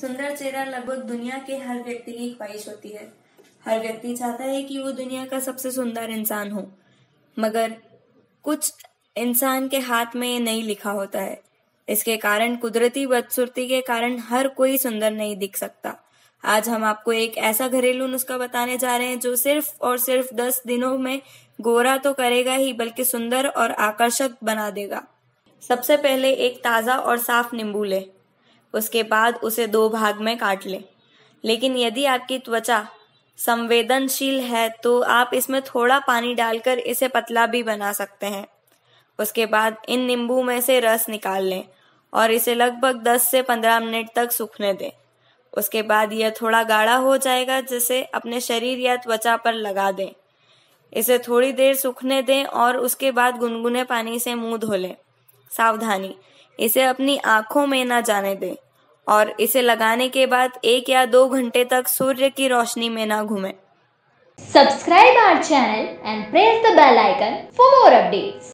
सुंदर चेहरा लगभग दुनिया के हर व्यक्ति की ख्वाहिश होती है हर व्यक्ति चाहता है कि वो दुनिया का सबसे सुंदर इंसान हो मगर कुछ इंसान के हाथ में ये नहीं लिखा होता है इसके कारण कुदरती बदसूरती के कारण हर कोई सुंदर नहीं दिख सकता आज हम आपको एक ऐसा घरेलू नुस्खा बताने जा रहे हैं जो सिर्फ और सिर्फ दस दिनों में गोरा तो करेगा ही बल्कि सुंदर और आकर्षक बना देगा सबसे पहले एक ताज़ा और साफ नींबू लें उसके बाद उसे दो भाग में काट लें लेकिन यदि आपकी त्वचा संवेदनशील है तो आप इसमें थोड़ा पानी डालकर इसे पतला भी बना सकते हैं उसके बाद इन नींबू में से रस निकाल लें और इसे लगभग 10 से 15 मिनट तक सूखने दें उसके बाद यह थोड़ा गाढ़ा हो जाएगा जिसे अपने शरीर या त्वचा पर लगा दें इसे थोड़ी देर सूखने दें और उसके बाद गुनगुने पानी से मुंह धो लें सावधानी इसे अपनी आंखों में ना जाने दें और इसे लगाने के बाद एक या दो घंटे तक सूर्य की रोशनी में ना घूमे subscribe our channel and press the bell icon for more update